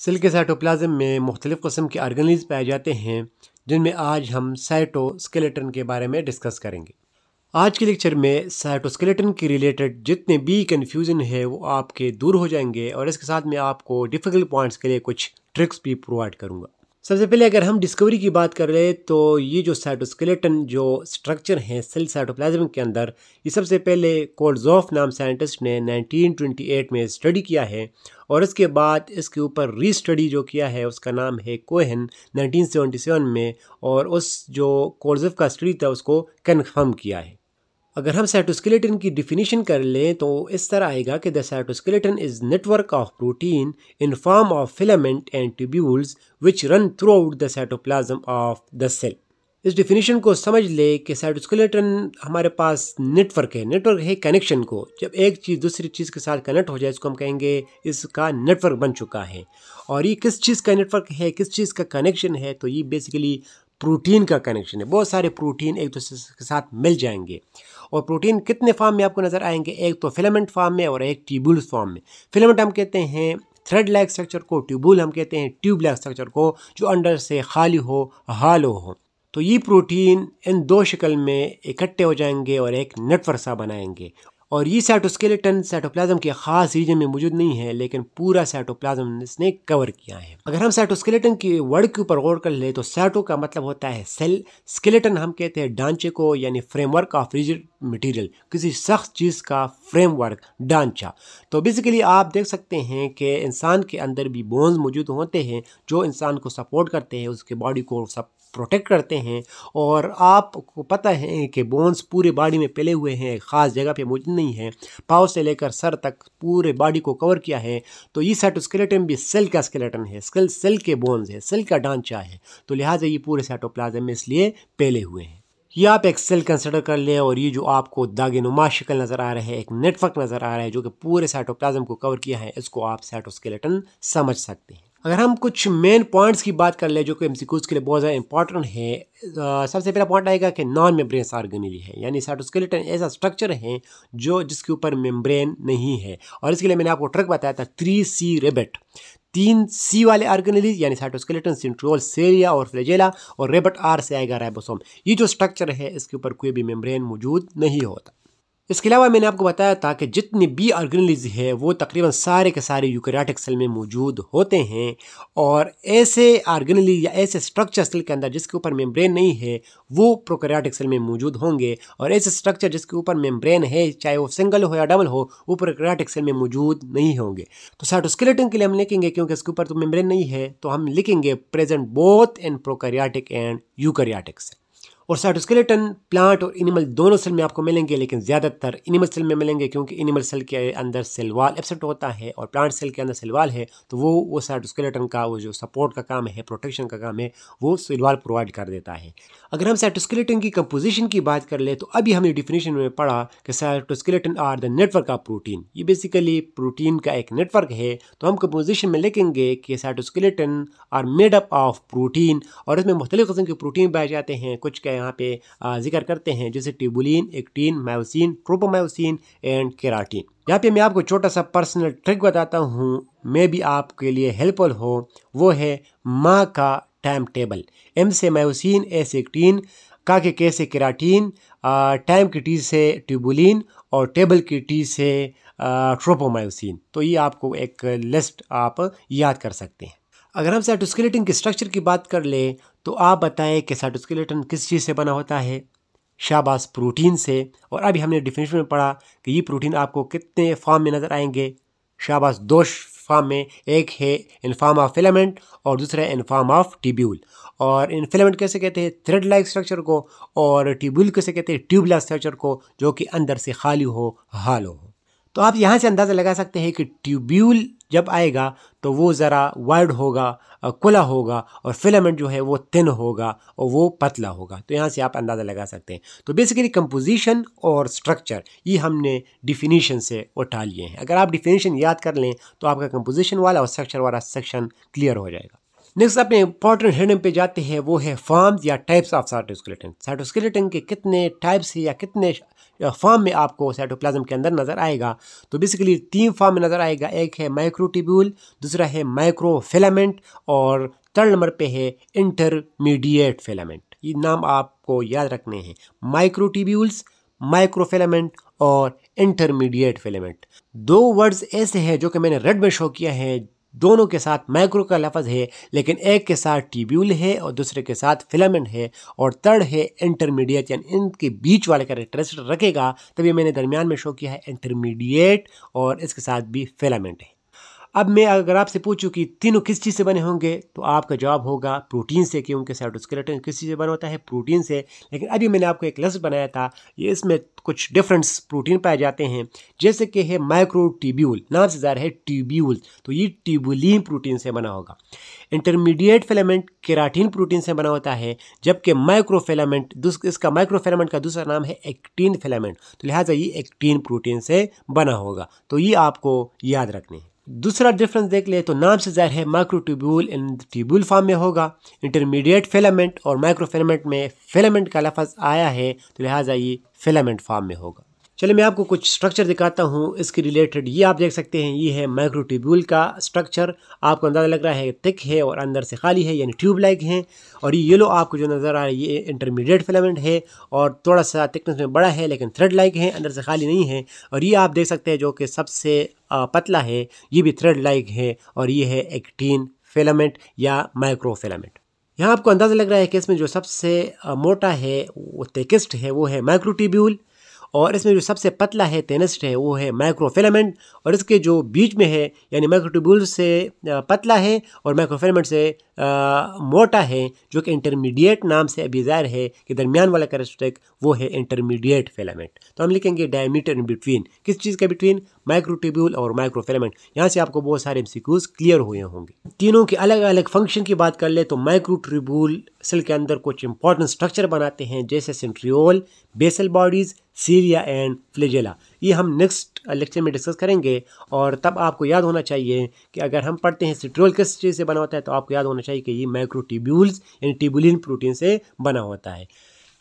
silk के cytoplasm में मुख्तलिफ़ कस्म के आर्गनिज पाए जाते हैं जिनमें आज हम साइटोस्केलेटन के बारे में डिस्कस करेंगे आज के लेक्चर में साइटोस्केलेटन के रिलेटेड जितने भी कन्फ्यूज़न है वो आपके दूर हो जाएंगे और इसके साथ मैं आपको डिफ़िकल्ट पॉइंट्स के लिए कुछ ट्रिक्स भी प्रोवाइड करूँगा सबसे पहले अगर हम डिस्कवरी की बात कर हैं तो ये जो साइटोस्केलेटन जो स्ट्रक्चर हैं सेल साइटोप्लाज्म के अंदर ये सबसे पहले कोल्डजॉफ नाम साइंटिस्ट ने 1928 में स्टडी किया है और इसके बाद इसके ऊपर री स्टडी जो किया है उसका नाम है कोहन 1977 में और उस जो कोल्डजॉफ का स्टडी था उसको कन्फर्म किया है अगर हम साइटोस्केलेटन की डिफिनीशन कर लें तो इस तरह आएगा कि the cytoskeleton is network of protein in form of filament and tubules which run throughout the cytoplasm of the cell इस डिफिनीशन को समझ ले कि साइटोस्केलेटन हमारे पास नेटवर्क है नेटवर्क है कनेक्शन को जब एक चीज़ दूसरी चीज़ के साथ कनेक्ट हो जाए इसको हम कहेंगे इसका नेटवर्क बन चुका है और ये किस चीज़ का नेटवर्क है किस चीज़ का कनेक्शन है तो ये बेसिकली प्रोटीन का कनेक्शन है बहुत सारे प्रोटीन एक दूसरे के साथ मिल जाएंगे और प्रोटीन कितने फार्म में आपको नज़र आएंगे एक तो फिलामेंट फार्म में और एक ट्यूबुल फॉर्म में फिलामेंट हम कहते हैं थ्रेड लाइक स्ट्रक्चर को ट्यूबुल हम कहते हैं ट्यूब लाइक स्ट्रक्चर को जो अंडर से खाली हो हालो हो तो ये प्रोटीन इन दो शक्ल में इकट्ठे हो जाएंगे और एक नेटवर्क सा बनाएंगे और ये साइटोस्केलेटन साइटोप्लाज्म के खास रीजन में मौजूद नहीं है लेकिन पूरा साइटोप्लाज्म इसने कवर किया है अगर हम साइटोस्केलेटन के वर्ड के ऊपर गौर कर ले तो साइटो का मतलब होता है सेल स्केलेटन हम कहते हैं ढांचे को यानी फ्रेमवर्क ऑफ रिजिड मटेरियल किसी सख्त चीज़ का फ्रेमवर्क ढांचा तो बेसिकली आप देख सकते हैं कि इंसान के अंदर भी बोन्स मौजूद होते हैं जो इंसान को सपोर्ट करते हैं उसके बॉडी को सब प्रोटेक्ट करते हैं और आपको पता है कि बोन्स पूरे बॉडी में पले हुए हैं ख़ास जगह पे मौजूद नहीं है पाव से लेकर सर तक पूरे बॉडी को कवर किया है तो ये साइटोस्केलेटन भी सेल का स्केलेटन है स्केल सेल के बोन्स है सेल का ढांचा है तो लिहाजा ये पूरे साइटोप्लाज्म में इसलिए पेले हुए हैं ये आप एक सेल कंसिडर कर लें और ये जो आपको दागे नुमा शिकल नज़र आ रहा है एक नेटवर्क नज़र आ रहा है जो कि पूरे साइटोप्लाज्म को कवर किया है इसको आप साइटोस्केलेटन समझ सकते हैं अगर हम कुछ मेन पॉइंट्स की बात कर ले जो कि एम के लिए बहुत ज़्यादा इंपॉर्टेंट है सबसे पहला पॉइंट आएगा कि नॉन मेम्ब्रेन सार्गनी है यानी साइटोस्केलेटन ऐसा स्ट्रक्चर है जो जिसके ऊपर मेम्ब्रेन नहीं है और इसके लिए मैंने आपको ट्रक बताया था थ्री सी रेबेट तीन सी वाले ऑर्गेनलीज यानी साइटोस्केलेटन सिंट्रोल सेरिया और फ्लेजेला और रेबट आर से आएगा राइबोसोम ये जो स्ट्रक्चर है इसके ऊपर कोई भी मेम्ब्रेन मौजूद नहीं होता इसके अलावा मैंने आपको बताया था कि जितने भी ऑर्गेनलीज है वो तकरीबन सारे के सारे यूकेराटिक सेल में मौजूद होते हैं और ऐसे ऑर्गेनलीज या ऐसे स्ट्रक्चर सेल के अंदर जिसके ऊपर मेम्ब्रेन नहीं है वो प्रोकैरियोटिक सेल में मौजूद होंगे और ऐसे स्ट्रक्चर जिसके ऊपर मेम्ब्रेन है चाहे वो सिंगल हो या डबल हो वो प्रोकैरियोटिक सेल में मौजूद नहीं होंगे तो साइटोस्केलेटन के लिए हम लिखेंगे क्योंकि इसके ऊपर तो मेम्ब्रेन नहीं है तो हम लिखेंगे present both in prokaryotic and eukaryotic cell और साइटोस्केलेटन प्लांट और एनिमल दोनों सेल में आपको मिलेंगे लेकिन ज़्यादातर एनिमल सेल में मिलेंगे क्योंकि एनिमल सेल के अंदर सेलवाल वाल एबसेंट होता है और प्लांट सेल के अंदर सेलवाल है तो वो वो साइटोस्केलेटन का वो जो सपोर्ट का काम है प्रोटेक्शन का काम है वो सेलवाल प्रोवाइड कर देता है अगर हम साइटोस्केलेटन की कंपोजिशन की बात कर ले तो अभी हमने डिफिनेशन में पढ़ा कि cytoskeleton are the network of protein ये बेसिकली प्रोटीन का एक नेटवर्क है तो हम कंपोजिशन में लिखेंगे कि cytoskeleton are made up of protein और इसमें मुख्तलिफ के प्रोटीन पाए जाते हैं कुछ का यहाँ पे जिक्र करते हैं जैसे tubulin actin myosin tropomyosin and keratin यहाँ पे मैं आपको छोटा सा पर्सनल ट्रिक बताता हूँ मैं भी आपके लिए हेल्पफुल हो वो है माँ का टाइम टेबल एम से मायोसिन ए से एक्टीन का के कैसे केराटीन टाइम की टी से ट्यूबुलिन और टेबल की टी से ट्रोपोमायोसिन तो ये आपको एक लिस्ट आप याद कर सकते हैं अगर हम साइटोस्केलेटन के स्ट्रक्चर की बात कर लें तो आप बताएं कि साइटोस्केलेटन किस चीज़ से बना होता है शाबाश प्रोटीन से और अभी हमने डिफिनेशन में पढ़ा कि ये प्रोटीन आपको कितने फॉर्म में नज़र आएंगे शाबाश दो फॉर्म में एक है इन फॉर्म ऑफ फिलामेंट और दूसरा है इन फॉर्म ऑफ टिब्यूल और इन फिलामेंट कैसे कहते हैं थ्रेड लाइक स्ट्रक्चर को और ट्यूब्यूल कैसे कहते हैं ट्यूबलाइक स्ट्रक्चर को जो कि अंदर से खाली हो हाल हो तो आप यहाँ से अंदाज़ा लगा सकते हैं कि ट्यूब्यूल जब आएगा तो वो ज़रा वाइड होगा कुला होगा और फिलामेंट जो है वो थिन होगा और वो पतला होगा तो यहाँ से आप अंदाज़ा लगा सकते हैं तो बेसिकली कंपोजिशन और स्ट्रक्चर ये हमने डिफिनीशन से उठा लिए हैं अगर आप डिफिनीशन याद कर लें तो आपका कंपोजिशन वाला और स्ट्रक्चर वाला सेक्शन क्लियर हो जाएगा नेक्स्ट अपने इंपॉर्टेंट हेडिंग पे जाते हैं वो है फॉर्म्स या टाइप्स ऑफ साइटोस्केलेटन साइटोस्केलेटन के कितने टाइप्स हैं या कितने फॉर्म में आपको साइटोप्लाज्म के अंदर नजर आएगा तो बेसिकली तीन फॉर्म में नजर आएगा एक है माइक्रोटिब्यूल दूसरा है माइक्रोफिलामेंट और थर्ड नंबर पे है इंटरमीडिएट फिलामेंट ये नाम आपको याद रखने हैं माइक्रोटिब्यूल्स माइक्रोफिलामेंट और इंटरमीडिएट फिलामेंट दो वर्ड्स ऐसे हैं जो कि मैंने रेड में शो किया है दोनों के साथ माइक्रो का लफज है लेकिन एक के साथ टिब्यूल है और दूसरे के साथ फिलामेंट है और थर्ड है इंटरमीडिएट यानी इनके बीच वाले करेक्टरिस्टिक रखेगा तभी मैंने दरमियान में शो किया है इंटरमीडिएट और इसके साथ भी फिलामेंट है अब मैं अगर आपसे पूछूं कि तीनों किस चीज़ से बने होंगे तो आपका जवाब होगा प्रोटीन से क्योंकि साइटोस्केलेटन किस चीज़ से बना होता है प्रोटीन से लेकिन अभी मैंने आपको एक लिस्ट बनाया था ये इसमें कुछ डिफरेंस प्रोटीन पाए जाते हैं जैसे कि है माइक्रोटिब्यूल नाम से ज़ाहिर है ट्यूब्यूल तो ये ट्यूबुलिन प्रोटीन से बना होगा इंटरमीडिएट फिलामेंट केराटीन प्रोटीन से बना होता है जबकि माइक्रोफिलामेंट इसका माइक्रोफिलामेंट का दूसरा नाम है एक्टीन फिलामेंट तो लिहाजा ये एक्टीन प्रोटीन से बना होगा तो ये आपको याद रखने हैं दूसरा डिफरेंस देख ले तो नाम से जाहिर है माइक्रोट्यूब्यूल इन ट्यूब्यूल फॉर्म में होगा इंटरमीडिएट फिलामेंट और माइक्रो फिलामेंट में फिलामेंट का लफज आया है तो लिहाजा ये फिलामेंट फॉर्म में होगा चलिए मैं आपको कुछ स्ट्रक्चर दिखाता हूँ इसके रिलेटेड ये आप देख सकते हैं ये है माइक्रोट्यूब्यूल का स्ट्रक्चर आपको अंदाज़ा लग रहा है थिक है और अंदर से खाली है यानी ट्यूब लाइक है और ये येलो आपको जो नज़र आ रहा है ये इंटरमीडिएट फिलामेंट है और थोड़ा सा थिकनेस में बड़ा है लेकिन थ्रेड लाइक है अंदर से खाली नहीं है और ये आप देख सकते हैं जो कि सबसे पतला है ये भी थ्रेड लाइक है और ये है एक्टीन फिलामेंट या माइक्रोफिलामेंट यहाँ आपको अंदाज़ा लग रहा है कि इसमें जो सबसे मोटा है वो तेकिस्ट है वो है माइक्रोटिब्यूल और इसमें जो सबसे पतला है तेनस्ट है वो है माइक्रोफिलामेंट और इसके जो बीच में है यानी माइक्रोट्यूबुल से पतला है और माइक्रोफिलामेंट से आ, मोटा है जो कि इंटरमीडिएट नाम से अभी ज़ाहिर है कि दरमियान वाला करस्टेक वो है इंटरमीडिएट फिलामेंट तो हम लिखेंगे डायमीटर इन बिटवीन किस चीज़ के बिटवीन माइक्रोटिब्यूल और माइक्रोफिलामेंट यहाँ से आपको बहुत सारे एमसीक्यूज क्लियर हुए होंगे तीनों के अलग अलग फंक्शन की बात कर ले तो माइक्रोट्रिब्यूल सेल के अंदर कुछ इंपॉर्टेंट स्ट्रक्चर बनाते हैं जैसे centriole basal bodies cilia and flagella ये हम नेक्स्ट लेक्चर में डिस्कस करेंगे और तब आपको याद होना चाहिए कि अगर हम पढ़ते हैं सिट्रोल किस चीज़ से बना होता है तो आपको याद होना चाहिए कि ये माइक्रोटिब्यूल्स यानी टिबुलिन प्रोटीन से बना होता है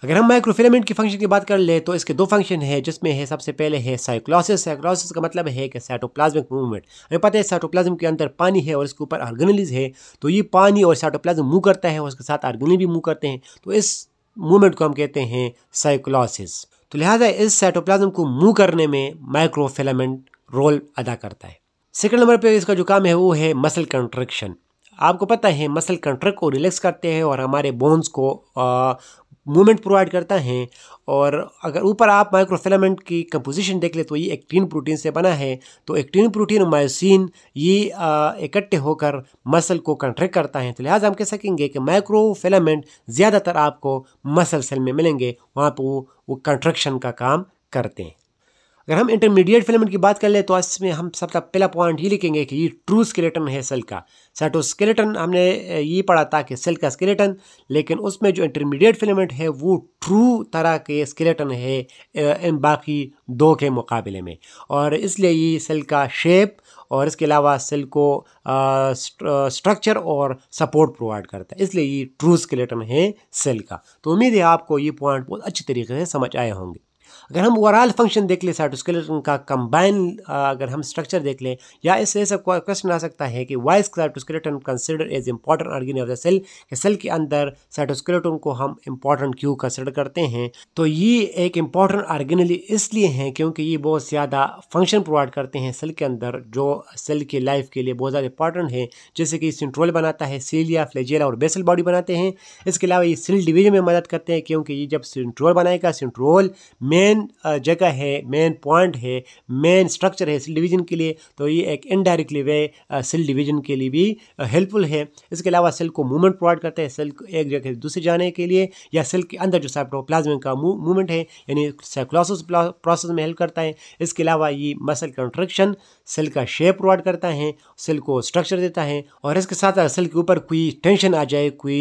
अगर हम माइक्रोफिलामेंट की फंक्शन की बात कर ले तो इसके दो फंक्शन है जिसमें है सबसे पहले है साइक्लोसिस साइक्लोसिस का मतलब है कि साइटोप्लाज्मिक मूवमेंट हमें पता है साइटोप्लाज्म के अंदर पानी है और इसके ऊपर आर्गेनलीज है तो ये पानी और साइटोप्लाज्म मूव करता है और उसके साथ आर्गनली भी मूव करते हैं तो इस मूवमेंट को हम कहते हैं साइक्लोसिस तो लिहाजा इस साइटोप्लाज्म को मूव करने में माइक्रोफिलामेंट रोल अदा करता है सेकेंड नंबर पर इसका जो काम है वो है मसल कंट्रक्शन आपको पता है मसल कंट्रैक्ट को रिलैक्स करते हैं और हमारे बोन्स को मूवमेंट प्रोवाइड करता है और अगर ऊपर आप माइक्रोफिलामेंट की कंपोजिशन देख ले तो ये एक्टिन प्रोटीन से बना है तो एक्टिन प्रोटीन और मायोसिन ये इकट्ठे होकर मसल को कंट्रैक्ट करता है तो लिहाजा हम कह सकेंगे कि माइक्रोफिलामेंट ज़्यादातर आपको मसल सेल में मिलेंगे वहाँ पर वो वो कंट्रक्शन का काम करते हैं अगर हम इंटरमीडिएट फिलामेंट की बात कर ले तो इसमें हम सबका पहला पॉइंट ये लिखेंगे कि ये ट्रू स्केलेटन है सेल का साइटोस्केलेटन हमने ये पढ़ा था कि सेल का स्केलेटन लेकिन उसमें जो इंटरमीडिएट फिलामेंट है वो ट्रू तरह के स्केलेटन है इन बाकी दो के मुकाबले में और इसलिए ये सेल का शेप और इसके अलावा सेल को स्ट्रक्चर और सपोर्ट प्रोवाइड करता है इसलिए ये ट्रू स्केलेटन है सेल का तो उम्मीद है आपको ये पॉइंट बहुत अच्छी तरीके से समझ आए होंगे अगर हम ओवरऑल फंक्शन देख लें साइटोस्केलेटन का कंबाइन अगर हम स्ट्रक्चर देख लें या इससे ऐसा क्वेश्चन आ सकता है कि why's cytoskeleton consider as important organ of the cell के सेल के अंदर साइटोस्केलेटन को हम इंपॉर्टेंट क्यों कंसिडर करते हैं तो ये एक इंपॉर्टेंट ऑर्गेनली इसलिए हैं क्योंकि ये बहुत ज़्यादा फंक्शन प्रोवाइड करते हैं सेल के अंदर जो सेल के लाइफ के लिए बहुत ज़्यादा इंपॉर्टेंट है जैसे कि सेंट्रोल बनाता है सीलिया फ्लेजेला और बेसल बॉडी बनाते हैं इसके अलावा ये सेल डिवीजन में मदद करते हैं क्योंकि ये जब सेंट्रोल बनाएगा सेंट्रोल मेन मेन uh, जगह है मेन पॉइंट है मेन स्ट्रक्चर है सिल डिवीज़न के लिए तो ये एक इनडायरेक्टली वे सिल डिवीज़न के लिए भी हेल्पफुल uh, है इसके अलावा सेल को मूवमेंट प्रोवाइड करता है सेल एक जगह से दूसरे जाने के लिए या सेल के अंदर जो प्लाज्मा का मूवमेंट है यानी साइक्लोसिस प्रोसेस में हेल्प करता है इसके अलावा ये मसल कंट्रक्शन सेल का शेप प्रोवाइड करता है सेल को स्ट्रक्चर देता है और इसके साथ सेल के ऊपर कोई टेंशन आ जाए कोई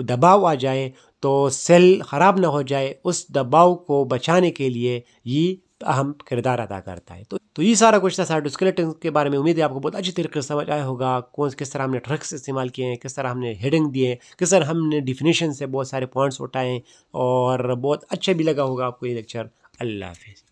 दबाव आ जाए तो सेल ख़राब ना हो जाए उस दबाव को बचाने के लिए ये अहम किरदार अदा करता है तो तो ये सारा कुछ था साइडोस्केलेटन के बारे में उम्मीद है आपको बहुत अच्छी तरीके से समझ आया होगा कौन किस तरह हमने ट्रक्स इस्तेमाल किए हैं किस तरह हमने हेडिंग दिए हैं किस तरह हमने डिफिनेशन से बहुत सारे पॉइंट्स उठाए और बहुत अच्छा भी लगा होगा आपको ये लेक्चर अल्लाह हाफिज़